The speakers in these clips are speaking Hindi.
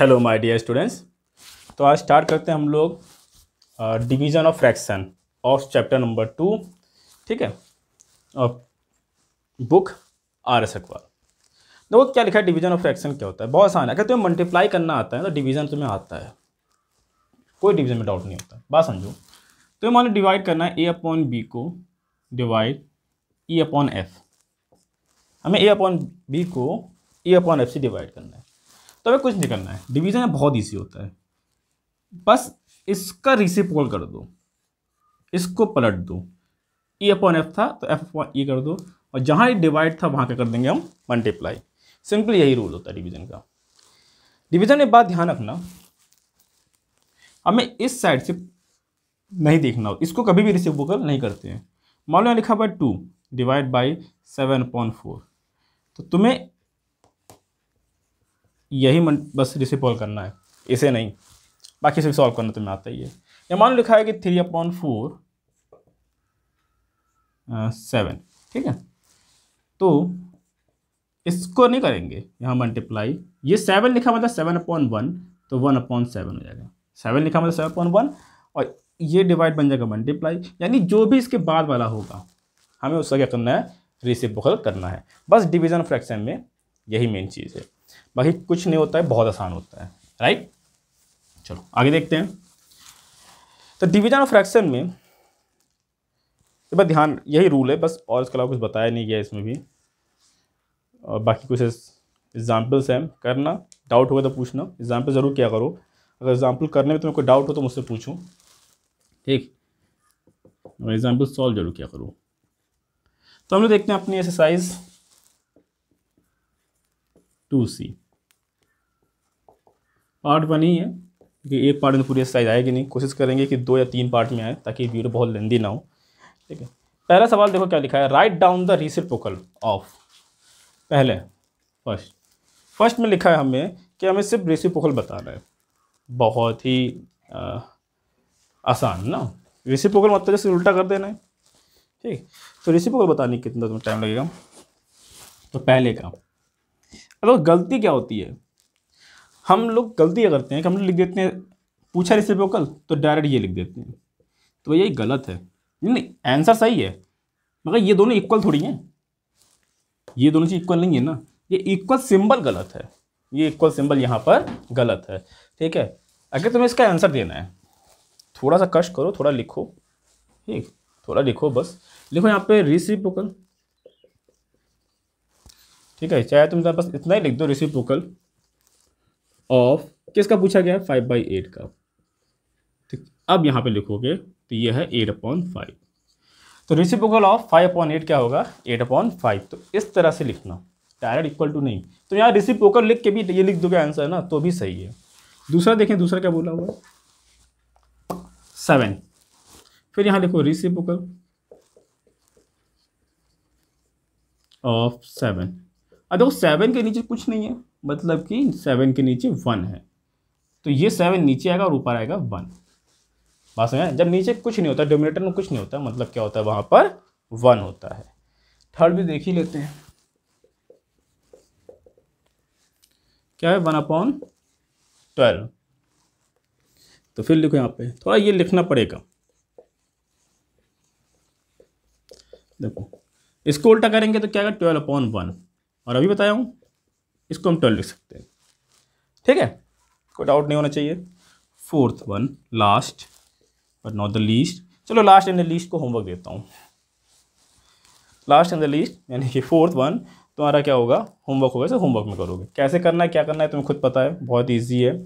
हेलो माय डियर स्टूडेंट्स तो आज स्टार्ट करते हैं हम लोग division of fraction of chapter number two ठीक है बुक आर एस अखबार देखो क्या लिखा है डिवीज़न ऑफ फ्रैक्शन क्या होता है बहुत आसान है अगर तुम्हें मल्टीप्लाई करना आता है तो डिवीज़न तुम्हें आता है कोई डिवीज़न में डाउट नहीं होता बात समझो तुम्हें मान लो डिवाइड करना है ए अपॉन बी को डिवाइड ई अपॉन एफ हमें ए अपॉन बी को ई अपॉन एफ से डिवाइड करना है तो हमें कुछ नहीं करना है डिवीज़न बहुत ईजी होता है बस इसका रिसिपोल कर दो इसको पलट दो ई अपॉन एफ था तो एफ अपॉन ई कर दो और जहाँ ये डिवाइड था वहाँ क्या कर देंगे हम मल्टीप्लाई सिंपल यही रूल होता है डिवीज़न का डिवीज़न एक बात ध्यान रखना हमें इस साइड से नहीं देखना हो इसको कभी भी रिसिपोकल नहीं करते हैं मान लो यहाँ लिखा हुआ two divide by seven point four तो तुम्हें यही मन बस रिसिपॉल करना है इसे नहीं बाकी सिर्फ सॉल्व करना तुम्हें आता ही है या मान लिखा है कि थ्री अपॉन फोर सेवन ठीक है तो इसको नहीं करेंगे यहाँ मल्टीप्लाई ये सेवन लिखा मतलब सेवन अपॉन वन तो वन अपॉन सेवन हो जाएगा सेवन लिखा मतलब सेवन अपॉन वन और ये डिवाइड बन जाएगा मल्टीप्लाई यानी जो भी इसके बाद वाला होगा हमें उसका क्या करना है रिसिप्रोकल करना है बस डिवीज़न फ्रैक्शन में यही मेन चीज़ है बाकी कुछ नहीं होता है बहुत आसान होता है राइट चलो आगे देखते हैं तो डिवीजन ऑफ फ्रैक्शन में तो बस ध्यान यही रूल है बस और इसके अलावा कुछ बताया नहीं गया इसमें भी और बाकी कुछ एग्जाम्पल्स हैं करना डाउट होगा तो पूछना एग्जाम्पल ज़रूर क्या करो अगर एग्जाम्पल करने में तुम्हें कोई डाउट हो तो मुझसे पूछो ठीक एग्जाम्पल सॉल्व जरूर क्या करो तो हम लोग देखते हैं अपनी exercise two C part one ही है क्योंकि एक पार्ट में पूरी एक्सरसाइज आएगी नहीं कोशिश करेंगे कि दो या तीन पार्ट में आए ताकि वीडियो बहुत लेंदी ना हो ठीक है पहला सवाल देखो क्या लिखा है write down the reciprocal of पहले फर्स्ट फर्स्ट में लिखा है हमें कि हमें सिर्फ रिसिप्रोकल बताना है बहुत ही आ, आसान ना रिसिप्रोकल मतलब जैसे उल्टा कर देना है ठीक तो रिसिप्रोकल बताने कितना तुम्हें टाइम लगेगा तो पहले का अब गलती क्या होती है हम लोग गलती करते हैं कि हम लोग लिख देते हैं पूछा रिसिप्रोकल तो डायरेक्ट ये लिख देते हैं तो यही गलत है नहीं आंसर सही है मगर ये दोनों इक्वल थोड़ी हैं ये दोनों चीज़ इक्वल नहीं है ना ये इक्वल सिंबल गलत है ये इक्वल सिंबल यहाँ पर गलत है ठीक है अगर तुम्हें इसका आंसर देना है थोड़ा सा कष्ट करो थोड़ा लिखो ठीक थोड़ा लिखो बस लिखो यहाँ पे रिसिप्रोकल ठीक है चाहे तुम बस इतना ही लिख दो रेसिप्रोकल ऑफ किसका पूछा गया फाइव बाई एट का ठीक अब यहाँ पे लिखोगे तो ये है एट अपॉन फाइव तो reciprocal of five upon eight क्या होगा एट अपॉन फाइव तो इस तरह से लिखना डायरेक्ट इक्वल टू नहीं तो यहाँ रेसिप्रोकल लिख के भी ये लिख दोगे आंसर ना तो भी सही है दूसरा देखें दूसरा क्या बोला हुआ है सेवन फिर यहाँ लिखो रेसिप्रोकल ऑफ सेवन अब देखो सेवन के नीचे कुछ नहीं है मतलब कि सेवन के नीचे वन है तो ये सेवन नीचे आएगा और ऊपर आएगा वन बात समझ जब नीचे कुछ नहीं होता डोमिनेटर में कुछ नहीं होता मतलब क्या होता है वहाँ पर वन होता है थर्ड भी देख ही लेते हैं क्या है वन अपॉन ट्वेल्व तो फिर लिखो यहाँ पे थोड़ा ये लिखना पड़ेगा देखो इसको उल्टा करेंगे तो क्या ट्वेल्व अपॉन वन और अभी बताया हूँ इसको हम ट्वेल्व लिख सकते हैं ठीक है कोई डाउट नहीं होना चाहिए fourth one last but not the least चलो लास्ट एंड द लीस्ट को होमवर्क देता हूँ लास्ट एंड द लीस्ट यानी कि फोर्थ वन तुम्हारा क्या होगा होमवर्क होगा सर होमवर्क में करोगे कैसे करना है क्या करना है तुम्हें खुद पता है बहुत ईजी है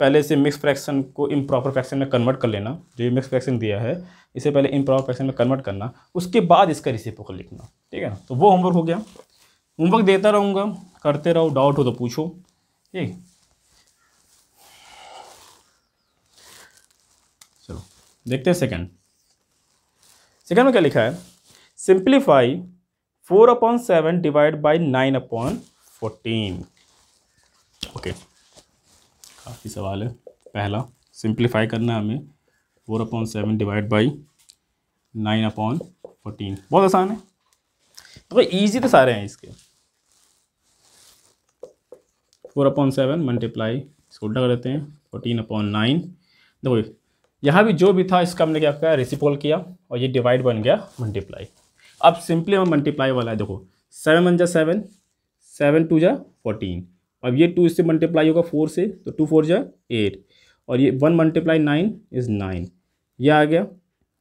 पहले से मिक्स फ्रैक्शन को इम्प्रॉपर फ्रैक्शन में कन्वर्ट कर लेना जो ये मिक्स फ्रैक्शन दिया है इसे पहले इम्प्रॉपर फ्रैक्शन में कन्वर्ट करना उसके बाद इसका रिसिप्रोकल लिखना ठीक है ना तो वो होमवर्क हो गया होमवर्क देता रहूँगा करते रहो डाउट हो तो पूछो ठीक चलो देखते हैं सेकंड सेकंड में क्या लिखा है simplify four upon seven divide by nine upon fourteen okay काफ़ी सवाल है पहला सिंप्लीफाई करना है हमें four upon seven divide by nine upon fourteen बहुत आसान है तो ईजी तो सारे हैं इसके फोर अपॉन सेवन मल्टीप्लाई इसको उल्टा कर देते हैं फोर्टीन अपॉन नाइन देखो यहाँ भी जो भी था इसका हमने क्या किया रिसिपोल किया और ये डिवाइड बन गया मल्टीप्लाई अब सिंपली हम मल्टीप्लाई वाला है देखो सेवन वन जा सेवन सेवन टू जा फोर्टीन अब ये टू इससे मल्टीप्लाई होगा फोर से तो टू फोर जा एट और ये one multiply nine is nine ये आ गया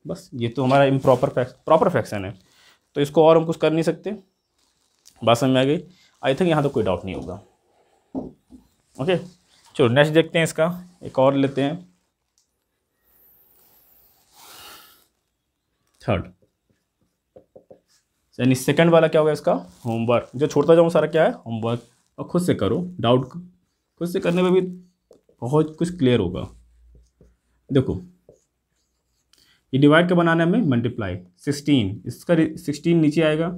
बस ये तो हमारा इम्प्रॉपर फैक्स प्रॉपर फैक्शन है तो इसको और हम कुछ कर नहीं सकते बात समझ में आ गई आई थिंक यहाँ तो कोई डाउट नहीं होगा ओके चलो नेक्स्ट देखते हैं इसका एक और लेते हैं थर्ड यानी सेकंड वाला क्या होगा इसका होमवर्क जो छोड़ता जाऊँ सारा क्या है होमवर्क और खुद से करो डाउट खुद से करने में भी बहुत कुछ क्लियर होगा देखो ये डिवाइड के बनाने में मल्टीप्लाई सिक्सटीन इसका सिक्सटीन नीचे आएगा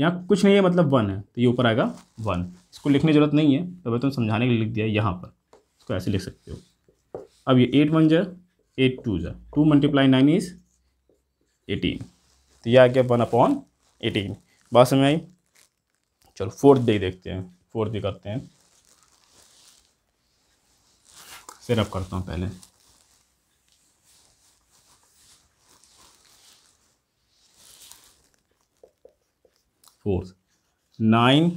यहाँ कुछ नहीं है मतलब वन है तो ये ऊपर आएगा वन इसको लिखने की जरूरत नहीं है तो मैं तुम समझाने के लिए लिख दिया यहाँ पर इसको ऐसे लिख सकते हो अब ये एट वन जा एट टू जा two multiply nine is eighteen तो ये आ गया वन अपॉन एटीन बात समझ आई चलो फोर्थ डे देखते हैं फोर्थ डे करते हैं फिर करता हूँ पहले fourth nine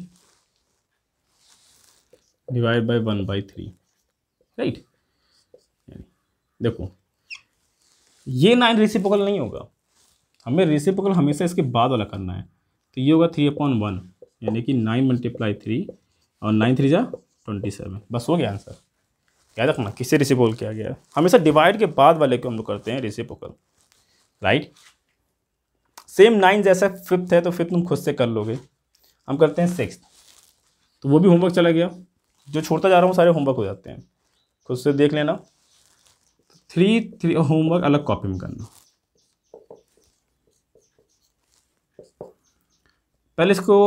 divide by one by three right देखो ये नाइन रेसिपोकल नहीं होगा हमें रेसिपोकल हमेशा इसके बाद वाला करना है तो ये होगा थ्री अपॉन वन यानी कि नाइन मल्टीप्लाई थ्री और नाइन थ्री जा ट्वेंटी सेवन बस हो गया आंसर याद रखना किससे रेसिपोकल किया गया हमेशा डिवाइड के बाद वाले को हम लोग करते हैं रेसिपोकल राइट सेम नाइन जैसा फिफ्थ है तो फिफ्थ तुम खुद से कर लोगे हम करते हैं सिक्स तो वो भी होमवर्क चला गया जो छोड़ता जा रहा हूँ सारे होमवर्क हो जाते हैं खुद से देख लेना थ्री थ्री होमवर्क अलग कॉपी में करना पहले इसको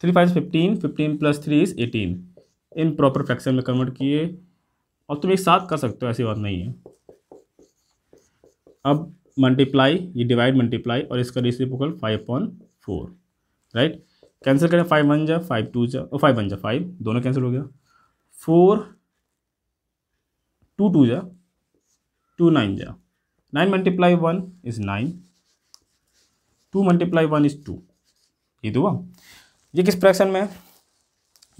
three five fifteen fifteen plus three is eighteen improper fraction में कन्वर्ट किए और तुम एक साथ कर सकते हो ऐसी बात नहीं है अब मल्टीप्लाई ये डिवाइड मल्टीप्लाई और इसका reciprocal five point four right cancel करें फाइव वन जा फाइव टू जा और फाइव वन जा फाइव दोनों कैंसिल हो गया फोर टू टू जा टू नाइन जा nine multiply one is nine two multiply one is two ये तो हुआ ये किस फ्रैक्शन में है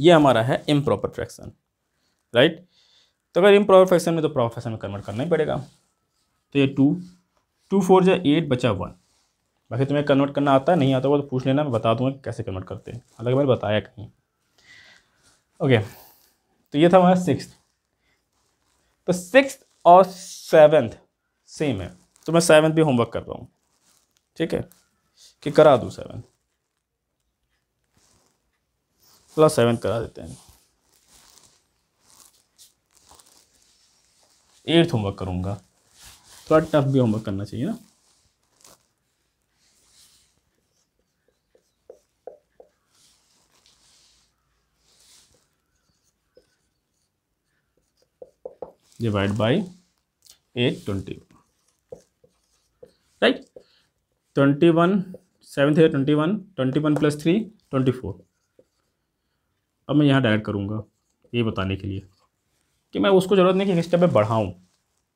ये हमारा है इम्प्रॉपर फ्रैक्शन राइट तो अगर इम्प्रॉपर फ्रैक्शन में तो प्रॉपर फ्रैक्शन में कन्वर्ट करना ही पड़ेगा तो ये टू टू फोर जो एट बचा वन बाकी तुम्हें कन्वर्ट करना आता है नहीं आता वो तो पूछ लेना मैं बता दूंगा कैसे कन्वर्ट करते हैं हालांकि मैंने बताया कहीं ओके तो ये था हमारा सिक्स तो सिक्स और सेवन्थ सेम है तो मैं सेवन्थ भी होमवर्क कर रहा हूँ ठीक है कि करा दूँ सेवन्थ प्लस सेवन्थ करा देते हैं एट्थ होमवर्क करूँगा थोड़ा टफ भी होमवर्क करना चाहिए ना divide by eight twenty right twenty one seven थे twenty one twenty one plus three twenty four अब मैं यहाँ डायरेक्ट करूँगा ये बताने के लिए कि मैं उसको ज़रूरत नहीं कि एक स्टेप में बढ़ाऊँ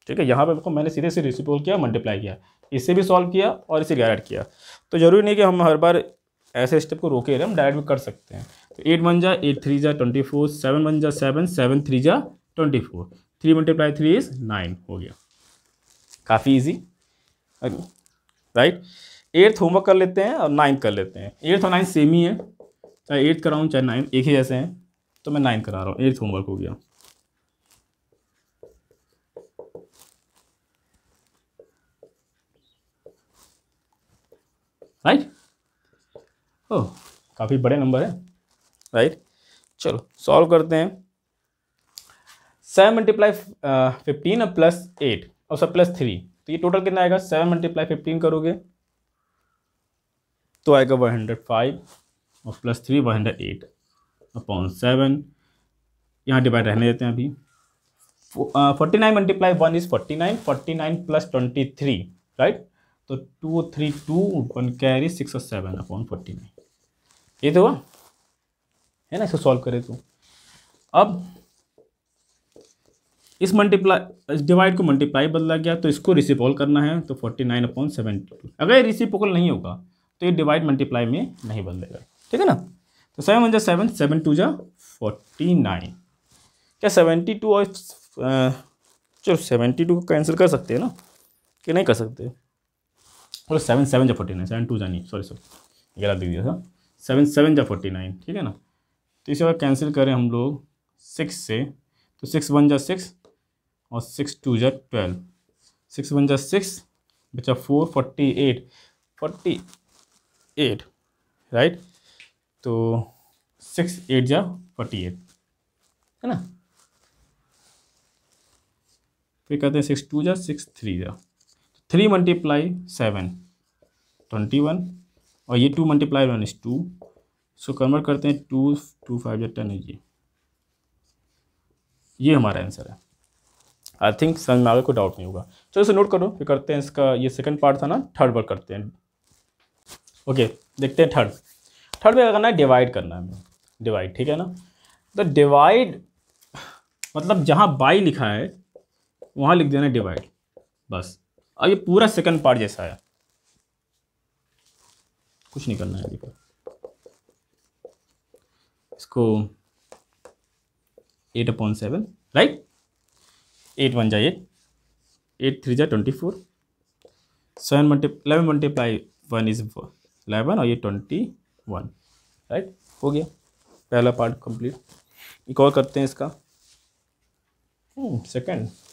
ठीक है यहाँ पे आपको मैंने सीधे से रिसिपोल किया मल्टीप्लाई किया इससे भी सॉल्व किया और इसे डायरेक्ट किया तो ज़रूरी नहीं कि हम हर बार ऐसे स्टेप को रोके रहे हम डायरेक्ट भी कर सकते हैं तो एट वन जा एट थ्री जा ट्वेंटी फोर सेवन वन जा सेवन सेवन थ्री जा twenty four three multiply three is nine हो गया काफ़ी ईजी राइट एट्थ होमवर्क कर लेते हैं और नाइन्थ कर लेते हैं एट्थ और नाइन्थ सेम ही है चाहे एट्थ कराऊँ चाहे नाइन्थ एक ही जैसे हैं तो मैं नाइन्थ करा रहा हूँ एट्थ होमवर्क हो गया राइट ओह काफ़ी बड़े नंबर है राइट चलो सॉल्व करते हैं सेवन मल्टीप्लाई फिफ्टीन और प्लस एट और सब प्लस थ्री तो ये टोटल कितना आएगा सेवन मल्टीप्लाई फिफ्टीन करोगे तो आएगा वन हंड्रेड फाइव और plus three one hundred eight upon seven यहाँ डिवाइड रहने देते हैं अभी forty nine multiply one is forty nine forty nine plus twenty three right तो two three two one carry six और सेवन अपॉन फोर्टी नाइन ये तो हुआ है ना इसको सॉल्व करे तो अब इस मल्टीप्लाई डिवाइड को मल्टीप्लाई बदला गया तो इसको रिसिपोल करना है तो forty nine upon seventy two अगर ये रिसिपोकल नहीं होगा तो ये डिवाइड मल्टीप्लाई में नहीं बदलेगा ठीक है ना तो सेवन वन जा सेवन सेवन टू जा फोर्टी नाइन क्या सेवेंटी टू और चलो सेवेंटी टू को कैंसिल कर सकते हैं ना कि नहीं कर सकते और सेवन सेवन जो फोर्टी नाइन सेवन टू जानी सॉरी सर गलत दे दिया था सेवन सेवन जो फोर्टी नाइन ठीक है ना तो इसे अगर कैंसिल करें हम लोग सिक्स से तो सिक्स वन जा सिक्स और सिक्स टू जा ट्वेल्व सिक्स वन जा सिक्स बचा four forty eight forty eight right तो सिक्स एट जा फोर्टी एट है ना फिर कहते हैं सिक्स टू जा सिक्स थ्री जा three multiply seven twenty one और ये two multiply one is two so convert करते हैं टू टू फाइव या टेन ये ये हमारा आंसर है आई थिंक समझ में आगे कोई डाउट नहीं होगा चलो इसे नोट करो फिर करते हैं इसका ये सेकंड पार्ट था ना थर्ड वर्क करते हैं ओके देखते हैं थर्ड थर्ड में क्या करना है डिवाइड करना है हमें डिवाइड ठीक है ना तो डिवाइड मतलब जहाँ बाई लिखा है वहाँ लिख देना डिवाइड बस अब ये पूरा सेकंड पार्ट जैसा आया कुछ नहीं करना है अभी तो। इसको eight upon seven right eight one जाइए एट थ्री जाए twenty four seven multi eleven multiply one is eleven और ये ट्वेंटी वन राइट हो गया पहला पार्ट कंप्लीट एक और करते हैं इसका सेकंड hmm,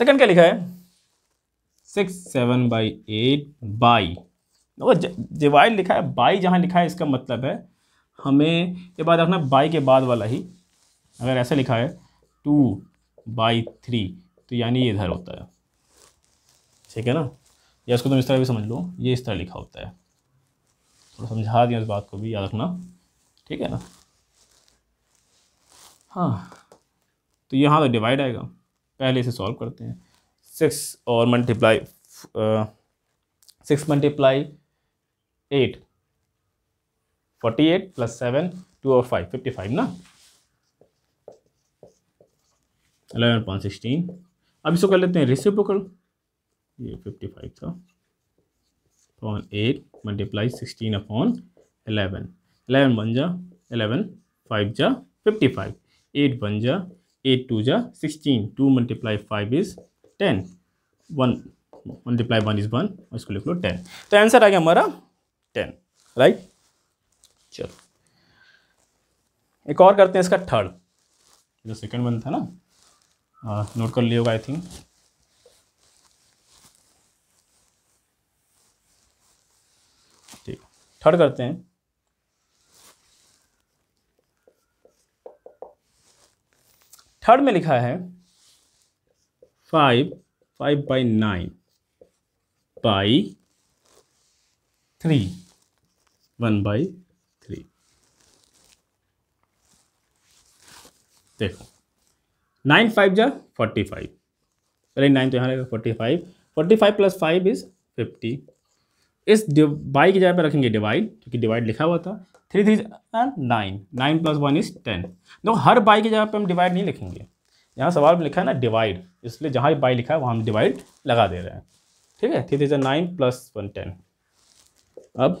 सेकंड क्या लिखा है six seven by eight by देखो डिवाइड लिखा है बाई जहाँ लिखा है इसका मतलब है हमें ये बात रखना बाई के बाद वाला ही अगर ऐसा लिखा है टू बाई थ्री तो यानी ये इधर होता है ठीक है ना या इसको तुम इस तरह भी समझ लो ये इस तरह लिखा होता है थोड़ा समझा दिया इस बात को भी याद रखना ठीक है ना हाँ तो यहाँ तो डिवाइड आएगा पहले इसे सॉल्व करते हैं सिक्स और multiply six multiply eight forty eight plus seven two और फाइव फिफ्टी फाइव ना अलेवन पॉइंट सिक्सटीन अब इसको कर लेते हैं रिसिप्रोकल ये फिफ्टी फाइव था upon eight multiply sixteen upon eleven eleven बन जा एलेवन फाइव जा फिफ्टी फाइव एट बन जा 8 to ja 16 2 multiply 5 is 10 1 multiply one is one इसको लिख लो टेन तो आंसर आ गया हमारा टेन राइट चलो एक और करते हैं इसका थर्ड जो सेकंड वन था ना नोट कर लिया होगा आई थिंक ठीक थर्ड करते हैं थर्ड में लिखा है five five by nine by three one by three देखो नाइन फाइव जा फोर्टी फाइव अरे नाइन तो यहाँ रहेगा forty five forty five plus five is fifty इस बाई की जगह पर रखेंगे डिवाइड क्योंकि डिवाइड लिखा हुआ था three three nine nine plus one is ten देखो हर बाई की जगह पे हम डिवाइड नहीं लिखेंगे यहाँ सवाल में लिखा है ना डिवाइड इसलिए जहाँ भी बाई लिखा है वहाँ हम डिवाइड लगा दे रहे हैं ठीक है three three nine plus one ten अब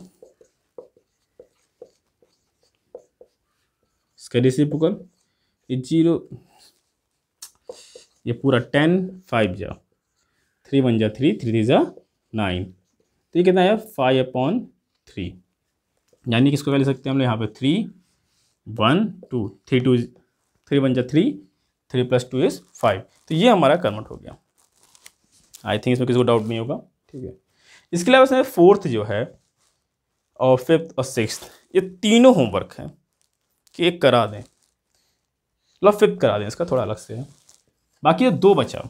इसका रिसिप्रोकल ये जीरो ये पूरा टेन फाइव जा थ्री वन जा थ्री थ्री थ्री जा नाइन तो ये कितना है फाइव अपॉन थ्री यानी किसको क्या ले सकते हैं हम लोग यहाँ पे three one two three two three one जो three three plus two is five तो ये हमारा कन्वर्ट हो गया आई थिंक इसमें किसी को डाउट नहीं होगा ठीक है इसके अलावा इसमें फोर्थ जो है और फिफ्थ और सिक्स ये तीनों होमवर्क हैं कि एक करा दें मतलब फिफ्थ करा दें इसका थोड़ा अलग से है बाकी जो दो बचा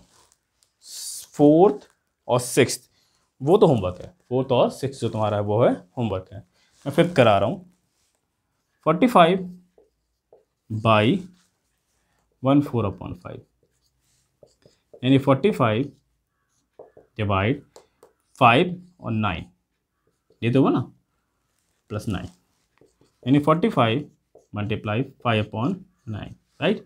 फोर्थ और सिक्स वो तो होमवर्क है फोर्थ और सिक्स जो तुम्हारा है वो है होमवर्क है मैं फिफ्थ करा रहा हूँ forty five by one four upon five यानी फोर्टी फाइव डिवाइड फाइव और नाइन ये तो हुआ ना प्लस नाइन यानी forty five multiply five upon nine right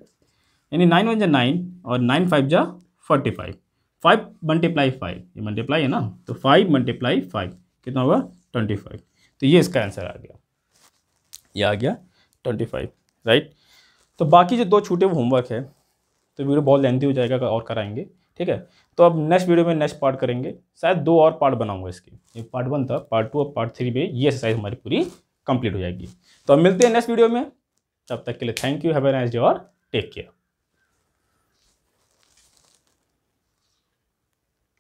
यानी नाइन वन जा नाइन और नाइन फाइव जा forty five five multiply five ये मल्टीप्लाई है ना तो फाइव मल्टीप्लाई फाइव कितना होगा ट्वेंटी फाइव तो ये इसका आंसर आ गया ये आ गया ट्वेंटी फाइव राइट तो बाकी जो दो छूटे वो होमवर्क है तो वीडियो बहुत लेंथी हो जाएगा और कराएंगे ठीक है तो अब नेक्स्ट वीडियो में नेक्स्ट पार्ट करेंगे शायद दो और पार्ट बनाऊंगा इसके ये पार्ट वन था पार्ट टू और पार्ट थ्री में ये एक्सरसाइज हमारी पूरी कंप्लीट हो जाएगी तो अब मिलते हैं नेक्स्ट वीडियो में तब तक के लिए thank you have a nice day और टेक केयर